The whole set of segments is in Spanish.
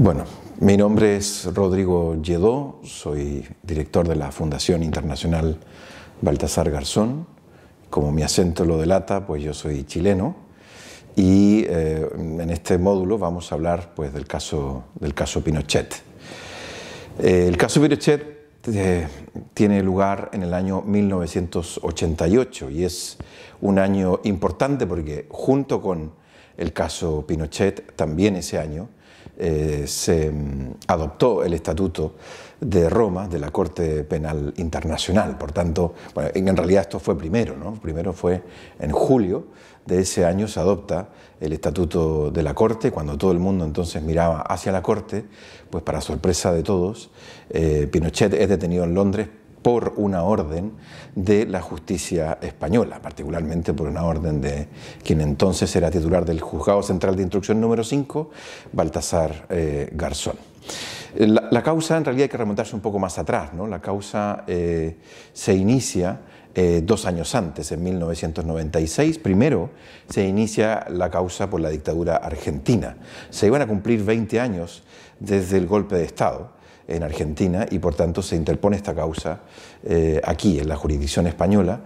Bueno, mi nombre es Rodrigo Lledó, soy director de la Fundación Internacional Baltasar Garzón. Como mi acento lo delata, pues yo soy chileno. Y eh, en este módulo vamos a hablar pues, del, caso, del caso Pinochet. Eh, el caso Pinochet eh, tiene lugar en el año 1988 y es un año importante porque junto con el caso Pinochet, también ese año, eh, se mm, adoptó el Estatuto de Roma, de la Corte Penal Internacional. Por tanto, bueno, en realidad esto fue primero, ¿no? Primero fue en julio de ese año se adopta el Estatuto de la Corte, cuando todo el mundo entonces miraba hacia la Corte, pues para sorpresa de todos, eh, Pinochet es detenido en Londres por una orden de la justicia española, particularmente por una orden de quien entonces era titular del Juzgado Central de Instrucción número 5, Baltasar eh, Garzón. Eh, la, causa en realidad hay que remontarse un poco más atrás, La causa eh, se inicia dos años antes, en 1996. Primero se inicia la causa por la dictadura argentina. Se iban a cumplir 20 años desde el golpe de Estado en Argentina y por tanto se interpone esta causa eh, aquí, en la jurisdicción española,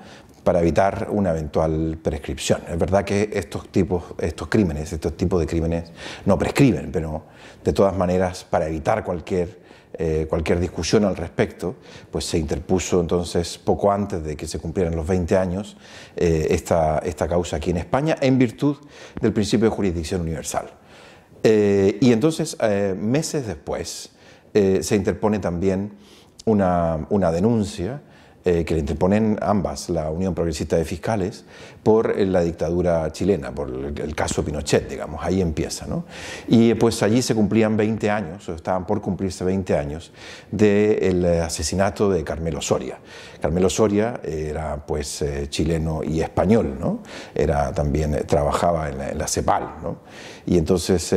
para evitar una eventual prescripción. Es verdad que estos tipos, estos crímenes, estos tipos de crímenes no prescriben, pero de todas maneras, para evitar cualquier, eh, cualquier discusión al respecto, pues se interpuso entonces poco antes de que se cumplieran los 20 años eh, esta, esta causa aquí en España, en virtud del principio de jurisdicción universal. y entonces, meses después, eh, se interpone también una, una denuncia eh, que le interponen ambas, la Unión Progresista de Fiscales, por eh, la dictadura chilena, por el, caso Pinochet, digamos, ahí empieza. ¿no? Y eh, pues allí se cumplían 20 años, o estaban por cumplirse 20 años, del asesinato de Carmelo Soria. Carmelo Soria era pues chileno y español, ¿no? era, también trabajaba en la, CEPAL, ¿no? y entonces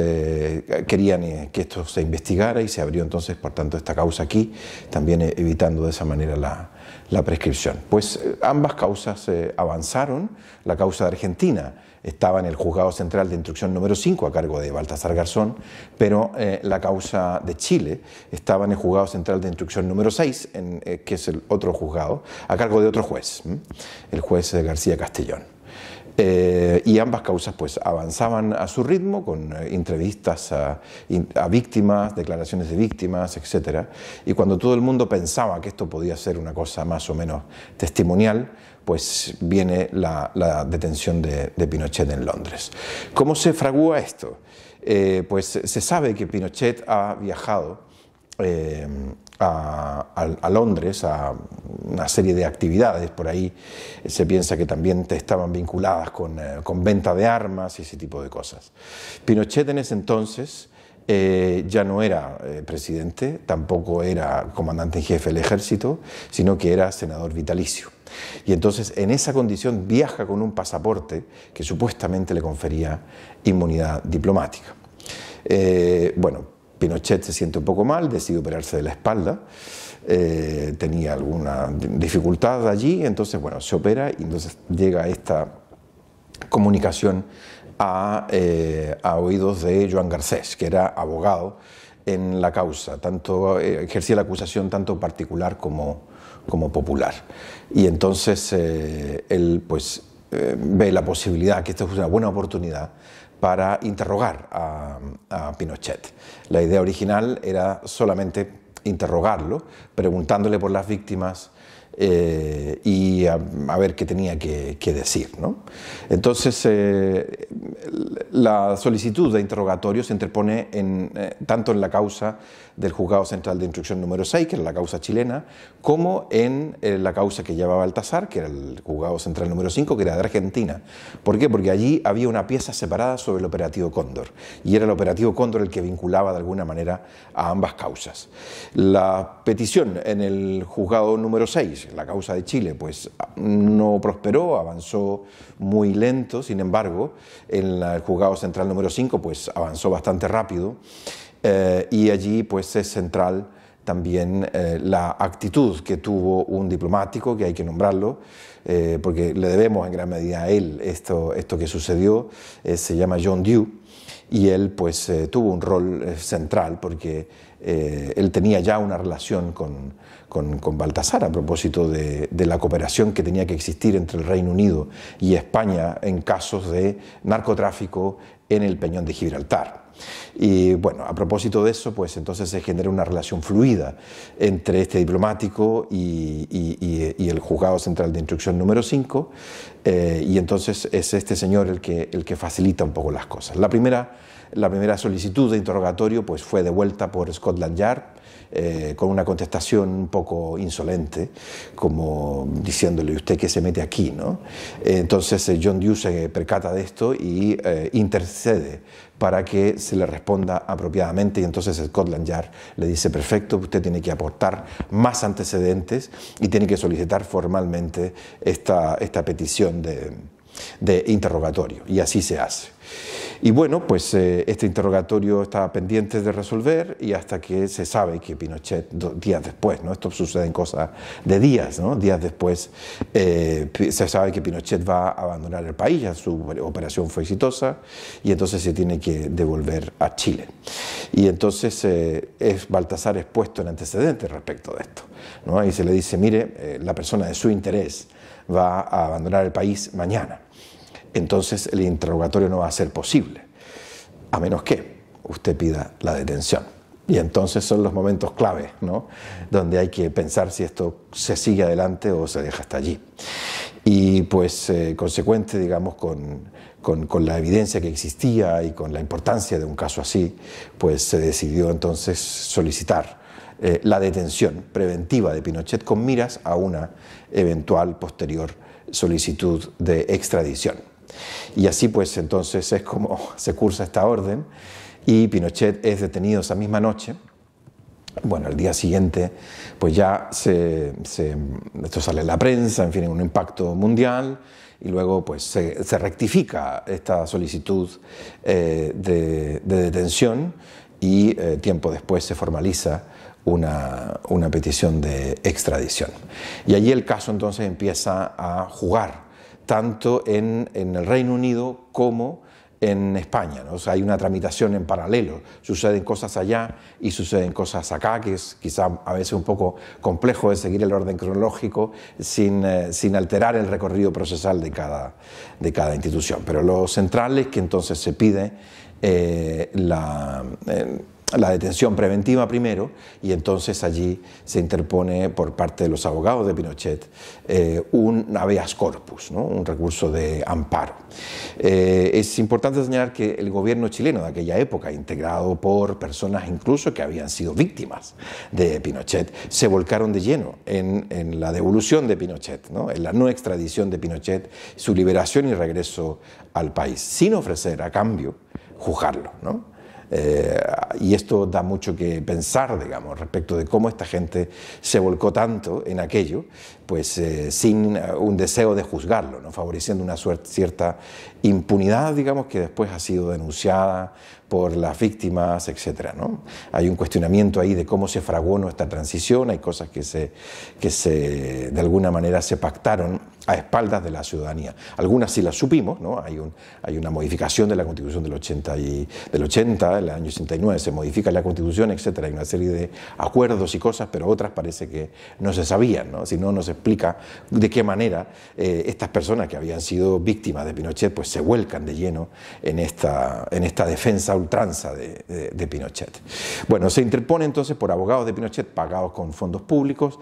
querían que esto se investigara y se abrió entonces, por tanto, esta causa aquí, también evitando de esa manera la la prescripción. Pues eh, ambas causas eh, avanzaron. La causa de Argentina estaba en el Juzgado Central de Instrucción número 5 a cargo de Baltasar Garzón, pero eh, la causa de Chile estaba en el Juzgado Central de Instrucción número 6, en, que es el otro juzgado, a cargo de otro juez, el juez García Castellón. Eh, y ambas causas pues avanzaban a su ritmo con eh, entrevistas a, víctimas, declaraciones de víctimas, etc. Y cuando todo el mundo pensaba que esto podía ser una cosa más o menos testimonial, pues viene la, detención de, Pinochet en Londres. ¿Cómo se fragúa esto? Eh, pues se sabe que Pinochet ha viajado eh, a, Londres a una serie de actividades. Por ahí se piensa que también estaban vinculadas eh, con, venta de armas y ese tipo de cosas. Pinochet en ese entonces eh, ya no era presidente, tampoco era comandante en jefe del ejército, sino que era senador vitalicio. Y entonces en esa condición viaja con un pasaporte que supuestamente le confería inmunidad diplomática. bueno, Pinochet se siente un poco mal, decide operarse de la espalda, eh, tenía alguna dificultad allí, entonces, bueno, se opera y entonces llega esta comunicación a, eh, oídos de Joan Garcés, que era abogado en la causa, tanto eh, ejercía la acusación tanto particular como, como popular. Y entonces él, pues, ve la posibilidad, que esta es una buena oportunidad para interrogar a, Pinochet. La idea original era solamente interrogarlo, preguntándole por las víctimas, eh, y a, ver qué tenía que, decir. Entonces, eh, la solicitud de interrogatorio se interpone eh, tanto en la causa del Juzgado Central de Instrucción número 6, que era la causa chilena, como en eh, la causa que llevaba Baltasar, que era el Juzgado Central número 5, que era de Argentina. ¿Por qué? Porque allí había una pieza separada sobre el operativo Cóndor, y era el operativo Cóndor el que vinculaba de alguna manera a ambas causas. La petición en el Juzgado número 6, la causa de Chile, pues no prosperó, avanzó muy lento, sin embargo, en el Juzgado Central número 5, pues avanzó bastante rápido. Eh, y allí pues es central también eh, la actitud que tuvo un diplomático, que hay que nombrarlo, eh, porque le debemos en gran medida a él esto, que sucedió, se llama John Dew, y él pues, tuvo un rol central porque él tenía ya una relación con, Baltasar a propósito de, la cooperación que tenía que existir entre el Reino Unido y España en casos de narcotráfico en el Peñón de Gibraltar. Y bueno, a propósito de eso, pues entonces se genera una relación fluida entre este diplomático y, el juzgado central de instrucción número 5, eh, y entonces es este señor el que, facilita un poco las cosas. La primera, la primera solicitud de interrogatorio pues, fue devuelta por Scotland Yard, eh, con una contestación un poco insolente, como diciéndole usted que se mete aquí, ¿no? Entonces eh, John Dew se percata de esto y eh, intercede para que se le responda apropiadamente y entonces Scotland Yard le dice, perfecto, usted tiene que aportar más antecedentes y tiene que solicitar formalmente esta, esta petición de, de interrogatorio. Y así se hace. Y bueno, pues eh, este interrogatorio estaba pendiente de resolver y hasta que se sabe que Pinochet, días después, ¿no? esto sucede en cosas de días, ¿no? días después eh, se sabe que Pinochet va a abandonar el país, ya su operación fue exitosa y entonces se tiene que devolver a Chile. Y entonces eh, es Baltasar expuesto en antecedentes respecto de esto. ¿no? Y se le dice, mire, la persona de su interés va a abandonar el país mañana entonces el interrogatorio no va a ser posible, a menos que usted pida la detención. Y entonces son los momentos clave, ¿no? Donde hay que pensar si esto se sigue adelante o se deja hasta allí. Y pues eh, consecuente, digamos, con, la evidencia que existía y con la importancia de un caso así, pues se decidió entonces solicitar eh, la detención preventiva de Pinochet con miras a una eventual posterior solicitud de extradición. Y así pues entonces es como se cursa esta orden y Pinochet es detenido esa misma noche. Bueno, al día siguiente, pues ya se, esto sale en la prensa, en fin, un impacto mundial, y luego pues se, rectifica esta solicitud eh, de, detención y eh, tiempo después se formaliza una, una petición de extradición. Y allí el caso entonces empieza a jugar tanto en, el Reino Unido como en España. O sea, hay una tramitación en paralelo. Suceden cosas allá y suceden cosas acá, que es quizá a veces un poco complejo de seguir el orden cronológico sin, eh, alterar el recorrido procesal de cada, de cada institución. Pero lo central es que entonces se pide eh, la... Eh, la detención preventiva primero y entonces allí se interpone por parte de los abogados de Pinochet eh, un habeas corpus, ¿no? un recurso de amparo. Eh, es importante señalar que el gobierno chileno de aquella época, integrado por personas incluso que habían sido víctimas de Pinochet, se volcaron de lleno en, la devolución de Pinochet, ¿no? en la no extradición de Pinochet, su liberación y regreso al país, sin ofrecer a cambio juzgarlo. Eh, y esto da mucho que pensar, digamos, respecto de cómo esta gente se volcó tanto en aquello, pues eh, sin eh, un deseo de juzgarlo, ¿no? favoreciendo una cierta impunidad, digamos, que después ha sido denunciada por las víctimas, etc. Hay un cuestionamiento ahí de cómo se fraguó nuestra transición, hay cosas que se, que se de alguna manera se pactaron a espaldas de la ciudadanía. Algunas sí las supimos, hay, una modificación de la Constitución del 80, y, del el año 89 se modifica la Constitución, etc. Hay una serie de acuerdos y cosas, pero otras parece que no se sabían, si no nos explica de qué manera eh, estas personas que habían sido víctimas de Pinochet pues se vuelcan de lleno en esta, en esta defensa ultranza de, Pinochet. Bueno, se interpone entonces por abogados de Pinochet pagados con fondos públicos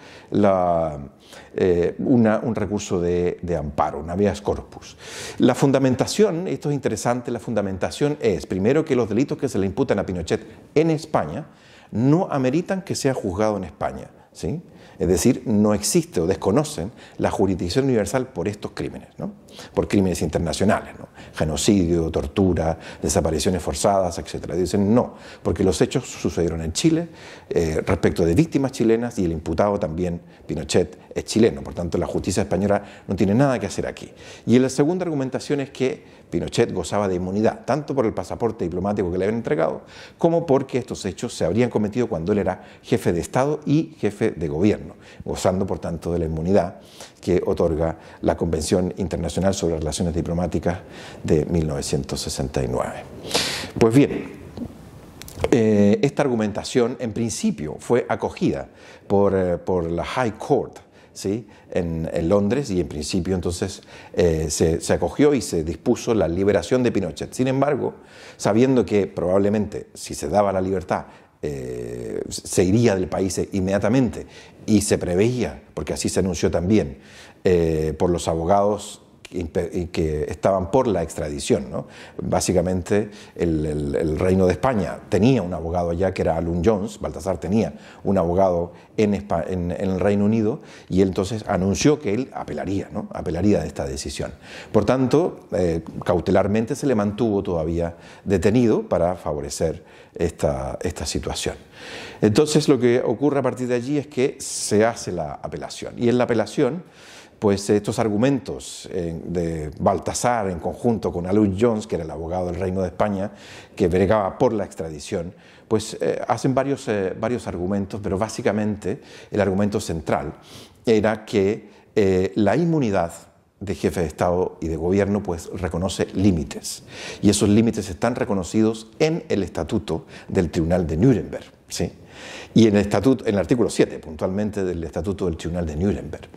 eh, un recurso de, amparo, una vía corpus. La fundamentación, esto es interesante, la fundamentación es, primero, que los delitos que se le imputan a Pinochet en España no ameritan que sea juzgado en España. ¿sí? es decir, no existe o desconocen la jurisdicción universal por estos crímenes, por crímenes internacionales, genocidio, tortura, desapariciones forzadas, etc. Dicen no, porque los hechos sucedieron en Chile eh, respecto de víctimas chilenas y el imputado también, Pinochet, es chileno, por tanto la justicia española no tiene nada que hacer aquí. Y la segunda argumentación es que Pinochet gozaba de inmunidad, tanto por el pasaporte diplomático que le habían entregado, como porque estos hechos se habrían cometido cuando él era jefe de Estado y jefe de gobierno gozando por tanto de la inmunidad que otorga la Convención Internacional sobre Relaciones Diplomáticas de 1969. Pues bien, eh, esta argumentación en principio fue acogida por, eh, la High Court ¿sí? En, Londres y en principio entonces eh, se, acogió y se dispuso la liberación de Pinochet. Sin embargo, sabiendo que probablemente si se daba la libertad se iría del país inmediatamente y se preveía, porque así se anunció también eh, por los abogados que estaban por la extradición. Básicamente el, Reino de España tenía un abogado allá que era Alun Jones, Baltasar tenía un abogado en, el Reino Unido y entonces anunció que él apelaría, ¿no? apelaría de esta decisión. Por tanto, eh, cautelarmente se le mantuvo todavía detenido para favorecer esta, esta situación. Entonces lo que ocurre a partir de allí es que se hace la apelación y en la apelación pues estos argumentos de Baltasar en conjunto con Alun Jones, que era el abogado del Reino de España, que bregaba por la extradición, pues eh, hacen varios, eh, varios argumentos, pero básicamente el argumento central era que eh, la inmunidad de jefe de Estado y de gobierno, pues reconoce límites. Y esos límites están reconocidos en el estatuto del Tribunal de Nuremberg. ¿sí? Y en el, en el artículo 7, puntualmente, del estatuto del Tribunal de Nuremberg.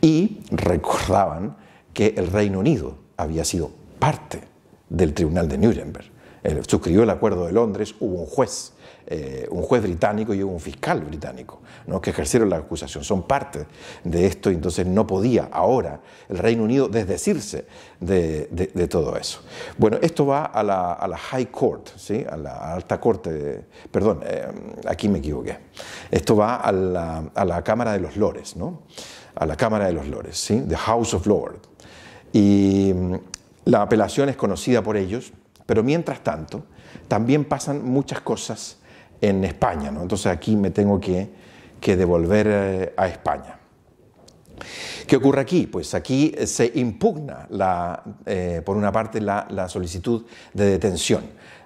Y recordaban que el Reino Unido había sido parte del Tribunal de Nuremberg. Él eh, suscribió el Acuerdo de Londres, hubo un juez eh, un juez británico y un fiscal británico, que ejercieron la acusación, son parte de esto y entonces no podía ahora el Reino Unido desdecirse de, todo eso. Bueno, esto va a la, High Court, ¿sí? a la Alta Corte, perdón, eh, aquí me equivoqué, esto va a la, Cámara de los Lores, ¿no? a la Cámara de los Lores, ¿sí? The House of Lords. Y mm, la apelación es conocida por ellos, pero mientras tanto también pasan muchas cosas en España. ¿no? Entonces aquí me tengo que, devolver eh, a España. ¿Qué ocurre aquí? Pues aquí eh, se impugna, la, eh, por una parte, la, solicitud de detención.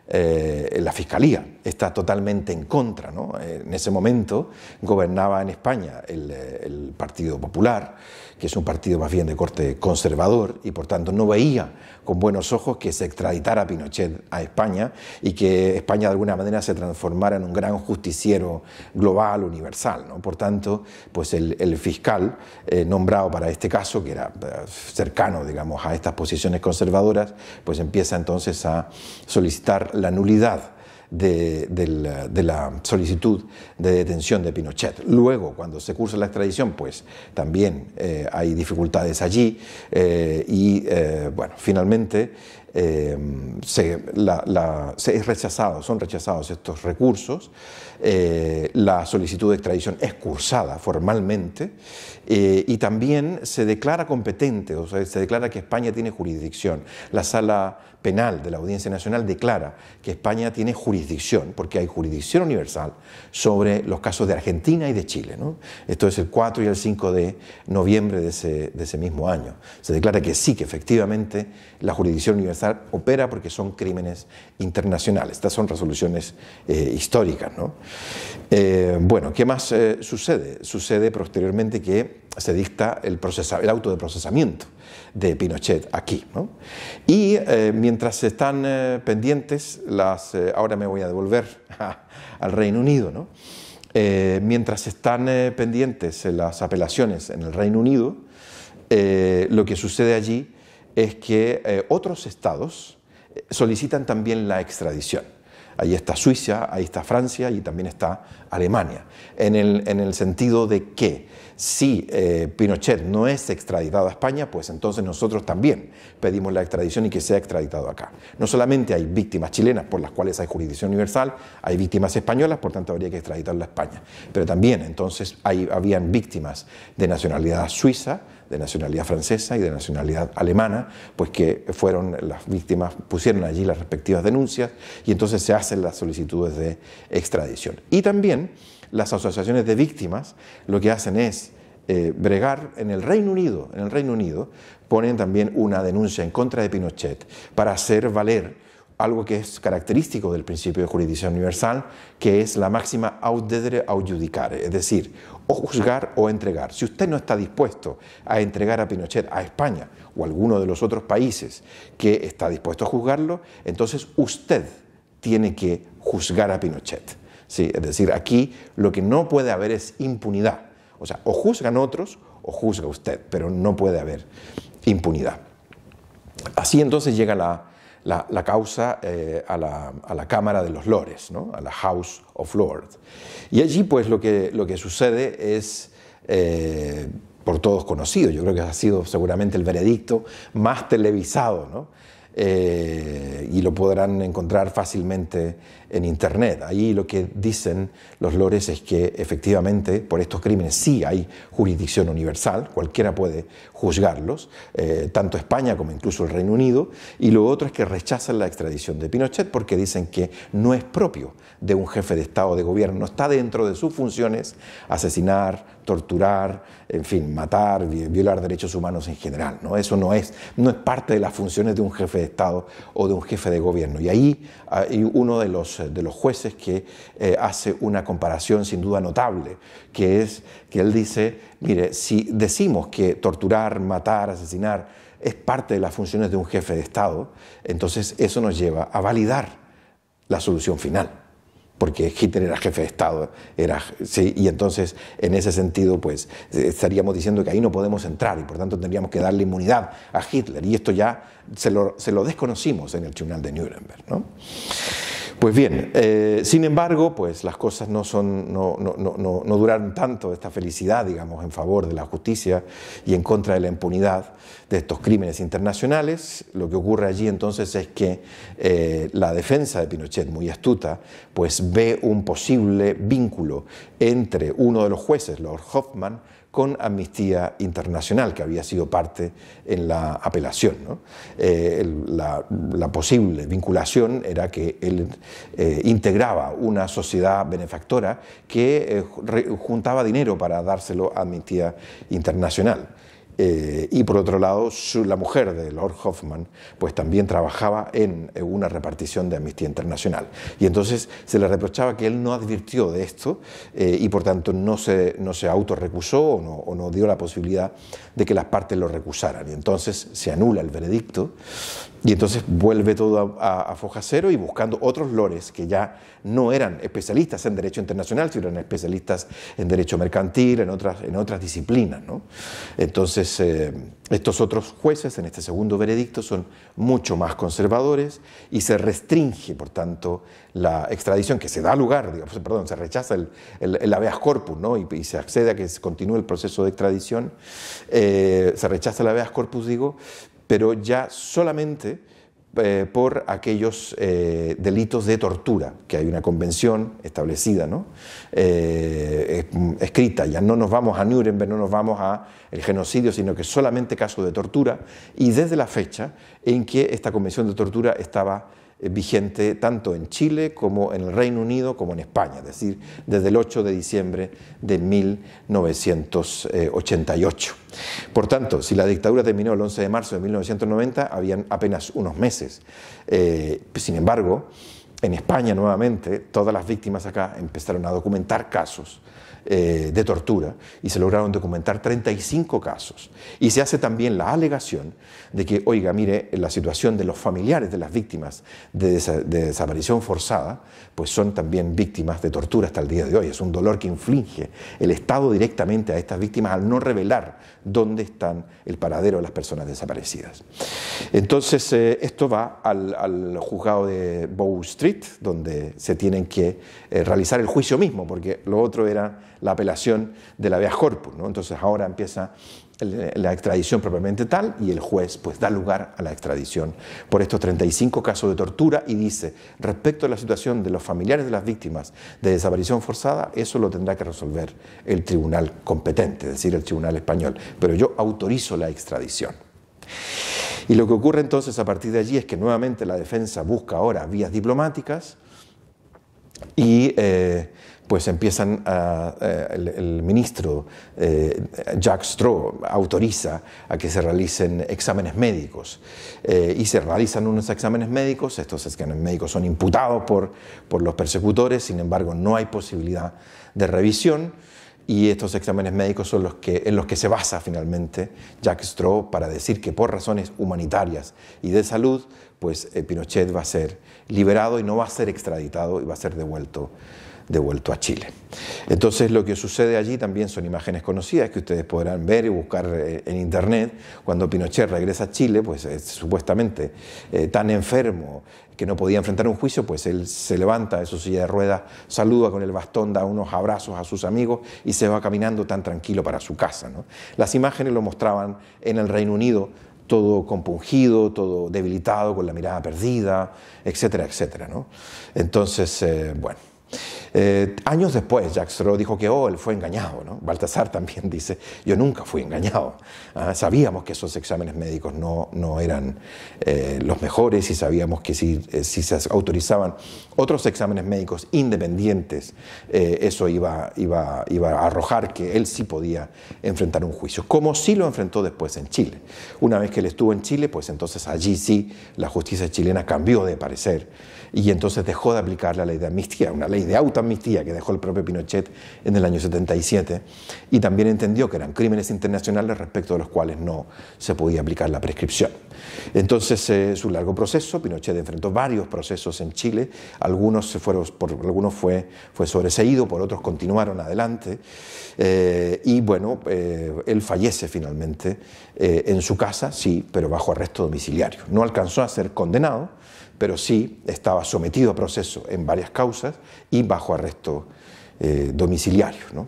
la Fiscalía está totalmente en contra. En ese momento gobernaba en España el Partido Popular que es un partido más bien de corte conservador y por tanto no veía con buenos ojos que se extraditara Pinochet a España y que España de alguna manera se transformara en un gran justiciero global, universal. Por tanto, pues el, fiscal eh, nombrado para este caso, que era eh, cercano digamos, a estas posiciones conservadoras, pues empieza entonces a solicitar la nulidad de, la, solicitud de detención de Pinochet. Luego, cuando se cursa la extradición, pues también eh, hay dificultades allí eh, y, eh, bueno, finalmente eh, se, la, rechazado, son rechazados estos recursos, eh, la solicitud de extradición es cursada formalmente eh, y también se declara competente, o sea, se declara que España tiene jurisdicción. La sala penal de la Audiencia Nacional declara que España tiene jurisdicción, porque hay jurisdicción universal sobre los casos de Argentina y de Chile. ¿no? Esto es el 4 y el 5 de noviembre de ese, de ese mismo año. Se declara que sí, que efectivamente la jurisdicción universal opera porque son crímenes internacionales. Estas son resoluciones eh, históricas. ¿no? Eh, bueno, ¿qué más eh, sucede? Sucede posteriormente que se dicta el, el auto de procesamiento de Pinochet aquí. ¿no? Y mientras están pendientes, las, ahora me voy a devolver al Reino Unido, ¿no? mientras están pendientes las apelaciones en el Reino Unido, lo que sucede allí es que eh, otros estados eh, solicitan también la extradición. Ahí está Suiza, ahí está Francia y también está Alemania. En el, en el sentido de que si eh, Pinochet no es extraditado a España, pues entonces nosotros también pedimos la extradición y que sea extraditado acá. No solamente hay víctimas chilenas por las cuales hay jurisdicción universal, hay víctimas españolas, por tanto habría que extraditarla a España. Pero también entonces hay, habían víctimas de nacionalidad suiza, de nacionalidad francesa y de nacionalidad alemana, pues que fueron las víctimas, pusieron allí las respectivas denuncias y entonces se hacen las solicitudes de extradición. Y también las asociaciones de víctimas lo que hacen es eh, bregar en el Reino Unido, en el Reino Unido, ponen también una denuncia en contra de Pinochet para hacer valer algo que es característico del principio de jurisdicción universal, que es la máxima audedere adjudicare, es decir, o juzgar o entregar. Si usted no está dispuesto a entregar a Pinochet a España o a alguno de los otros países que está dispuesto a juzgarlo, entonces usted tiene que juzgar a Pinochet. ¿sí? Es decir, aquí lo que no puede haber es impunidad. O sea, o juzgan otros o juzga usted, pero no puede haber impunidad. Así entonces llega la, la, causa eh, a, la, a, la, Cámara de los Lores, ¿no? a la House of Lords. Y allí pues lo que, lo que sucede es... Eh, por todos conocido, yo creo que ha sido seguramente el veredicto más televisado ¿no? Eh, y lo podrán encontrar fácilmente en Internet. Ahí lo que dicen los lores es que efectivamente por estos crímenes sí hay jurisdicción universal, cualquiera puede juzgarlos, eh, tanto España como incluso el Reino Unido, y lo otro es que rechazan la extradición de Pinochet porque dicen que no es propio de un jefe de Estado o de gobierno, está dentro de sus funciones asesinar, torturar, en fin, matar, violar derechos humanos en general. ¿no? Eso no es, no es parte de las funciones de un jefe de Estado o de un jefe de gobierno. Y ahí hay uno de los, de los jueces que eh, hace una comparación sin duda notable, que es que él dice, mire, si decimos que torturar, matar, asesinar es parte de las funciones de un jefe de Estado, entonces eso nos lleva a validar la solución final porque Hitler era jefe de Estado, era, y entonces en ese sentido pues eh, estaríamos diciendo que ahí no podemos entrar y por tanto tendríamos que darle inmunidad a Hitler, y esto ya se lo, se lo desconocimos en el Tribunal de Nuremberg. ¿no? Pues bien, eh, sin embargo, pues las cosas no, son, no, duraron tanto, esta felicidad, digamos, en favor de la justicia y en contra de la impunidad de estos crímenes internacionales. Lo que ocurre allí entonces es que eh, la defensa de Pinochet, muy astuta, pues ve un posible vínculo entre uno de los jueces, Lord Hoffman, con Amnistía Internacional, que había sido parte en la apelación. Eh, la, posible vinculación era que él eh, integraba una sociedad benefactora que eh, juntaba dinero para dárselo a Amnistía Internacional. Eh, y por otro lado, la mujer de Lord Hoffman, pues también trabajaba en eh, una repartición de Amnistía Internacional. Y entonces se le reprochaba que él no advirtió de esto eh, y por tanto no se, no se autorrecusó o no, o no dio la posibilidad de que las partes lo recusaran. Y entonces se anula el veredicto y entonces vuelve todo a, foja cero y buscando otros lores que ya no eran especialistas en derecho internacional, sino eran especialistas en derecho mercantil, en otras, en otras disciplinas. ¿no? Entonces, eh, estos otros jueces en este segundo veredicto son mucho más conservadores y se restringe, por tanto, la extradición que se da lugar, digamos, perdón, se rechaza el, el, habeas corpus ¿no? y, se accede a que continúe el proceso de extradición, eh, se rechaza el habeas corpus, digo, pero ya solamente eh, por aquellos eh, delitos de tortura, que hay una convención establecida, eh, mm, escrita, ya no nos vamos a Nuremberg, no nos vamos a el genocidio, sino que solamente caso de tortura, y desde la fecha en que esta convención de tortura estaba eh, vigente tanto en Chile como en el Reino Unido como en España, es decir, desde el 8 de diciembre de 1988. Por tanto, si la dictadura terminó el 11 de marzo de 1990, habían apenas unos meses. Eh, sin embargo, en España nuevamente, todas las víctimas acá empezaron a documentar casos eh, de tortura y se lograron documentar 35 casos. Y se hace también la alegación de que, oiga, mire, la situación de los familiares de las víctimas de, desaparición forzada, pues son también víctimas de tortura hasta el día de hoy. Es un dolor que inflige el Estado directamente a estas víctimas al no revelar dónde están el paradero de las personas desaparecidas. Entonces, eh, esto va al, juzgado de Bow Street, donde se tienen que eh, realizar el juicio mismo, porque lo otro era la apelación la habeas corpus. ¿no? Entonces ahora empieza la extradición propiamente tal y el juez pues da lugar a la extradición por estos 35 casos de tortura y dice respecto a la situación de los familiares de las víctimas de desaparición forzada eso lo tendrá que resolver el tribunal competente es decir el tribunal español pero yo autorizo la extradición y lo que ocurre entonces a partir de allí es que nuevamente la defensa busca ahora vías diplomáticas y eh, pues empiezan eh, el, ministro eh, Jack Straw autoriza a que se realicen exámenes médicos eh, y se realizan unos exámenes médicos, estos exámenes médicos son imputados por, los persecutores, sin embargo no hay posibilidad de revisión y estos exámenes médicos son los que, en los que se basa finalmente Jack Straw para decir que por razones humanitarias y de salud, pues Pinochet va a ser liberado y no va a ser extraditado y va a ser devuelto devuelto a Chile. Entonces lo que sucede allí también son imágenes conocidas que ustedes podrán ver y buscar eh, en internet. Cuando Pinochet regresa a Chile, pues eh, supuestamente eh, tan enfermo que no podía enfrentar un juicio, pues él se levanta de su silla de ruedas, saluda con el bastón, da unos abrazos a sus amigos y se va caminando tan tranquilo para su casa. ¿no? Las imágenes lo mostraban en el Reino Unido todo compungido, todo debilitado, con la mirada perdida, etcétera, etcétera. Entonces, bueno. Eh, años después, Jacques Stroh dijo que, oh, él fue engañado. ¿no? Baltasar también dice, yo nunca fui engañado. Ah, sabíamos que esos exámenes médicos no, no eran eh, los mejores y sabíamos que si, eh, si, se autorizaban otros exámenes médicos independientes, eso iba, iba, iba a arrojar que él sí podía enfrentar un juicio, como sí lo enfrentó después en Chile. Una vez que él estuvo en Chile, pues entonces allí sí la justicia chilena cambió de parecer y entonces dejó de aplicar la ley de amnistía, una ley de autoamnistía que dejó el propio Pinochet en el año 77, y también entendió que eran crímenes internacionales respecto de los cuales no se podía aplicar la prescripción. Entonces, eh, es un largo proceso, Pinochet enfrentó varios procesos en Chile, algunos, se fueron, por, algunos fue, fue sobreseído, por otros continuaron adelante, eh, y bueno, eh, él fallece finalmente en su casa, sí, pero bajo arresto domiciliario. No alcanzó a ser condenado, pero sí estaba sometido a proceso en varias causas y bajo arresto eh, domiciliario.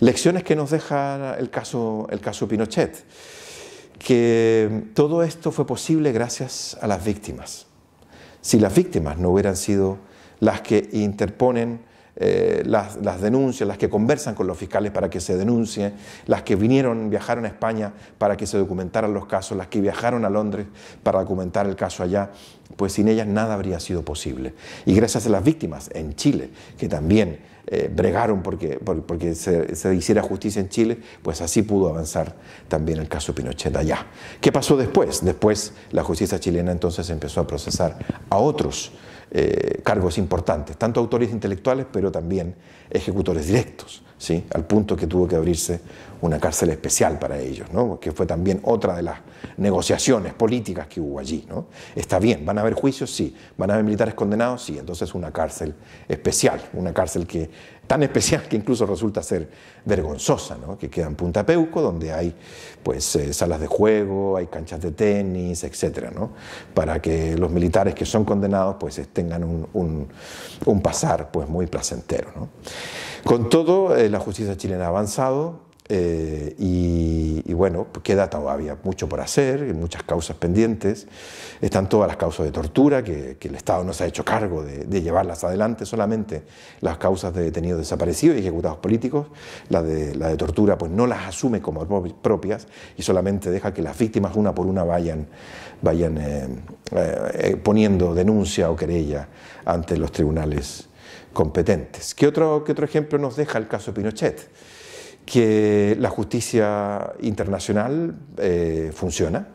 Lecciones que nos deja el caso, el caso Pinochet, que todo esto fue posible gracias a las víctimas. Si las víctimas no hubieran sido las que interponen eh, las, denuncias, las que conversan con los fiscales para que se denuncie, las que vinieron, viajaron a España para que se documentaran los casos, las que viajaron a Londres para documentar el caso allá, pues sin ellas nada habría sido posible. Y gracias a las víctimas en Chile, que también eh, bregaron porque, porque se, se, hiciera justicia en Chile, pues así pudo avanzar también el caso Pinochet allá. ¿Qué pasó después? Después la justicia chilena entonces empezó a procesar a otros eh, cargos importantes, tanto autores intelectuales, pero también ejecutores directos, ¿sí? al punto que tuvo que abrirse una cárcel especial para ellos, ¿no? que fue también otra de las negociaciones políticas que hubo allí. ¿no? Está bien, ¿van a haber juicios? Sí. ¿Van a haber militares condenados? Sí. Entonces una cárcel especial, una cárcel que tan especial que incluso resulta ser vergonzosa, ¿no? que queda en Punta Peuco, donde hay pues, eh, salas de juego, hay canchas de tenis, etc., ¿no? para que los militares que son condenados pues, tengan un, un, pasar pues, muy placentero. ¿no? Con todo, eh, la justicia chilena ha avanzado, eh, y, bueno, queda todavía mucho por hacer, muchas causas pendientes. Están todas las causas de tortura, que, el Estado no se ha hecho cargo de, llevarlas adelante, solamente las causas de detenidos desaparecidos y ejecutados políticos. La de, tortura, pues no las asume como propias y solamente deja que las víctimas, una por una, vayan, vayan eh, eh, poniendo denuncia o querella ante los tribunales competentes. ¿Qué otro, qué otro ejemplo nos deja el caso Pinochet? que la justicia internacional eh, funciona,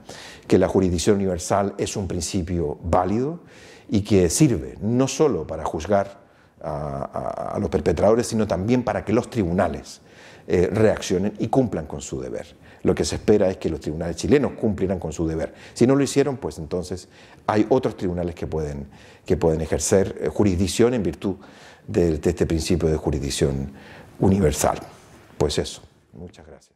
que la jurisdicción universal es un principio válido y que sirve no solo para juzgar a, los perpetradores, sino también para que los tribunales eh, reaccionen y cumplan con su deber. Lo que se espera es que los tribunales chilenos cumplieran con su deber. Si no lo hicieron, pues entonces hay otros tribunales que pueden, ejercer eh, jurisdicción en virtud de este principio de jurisdicción universal pues eso. Muchas gracias.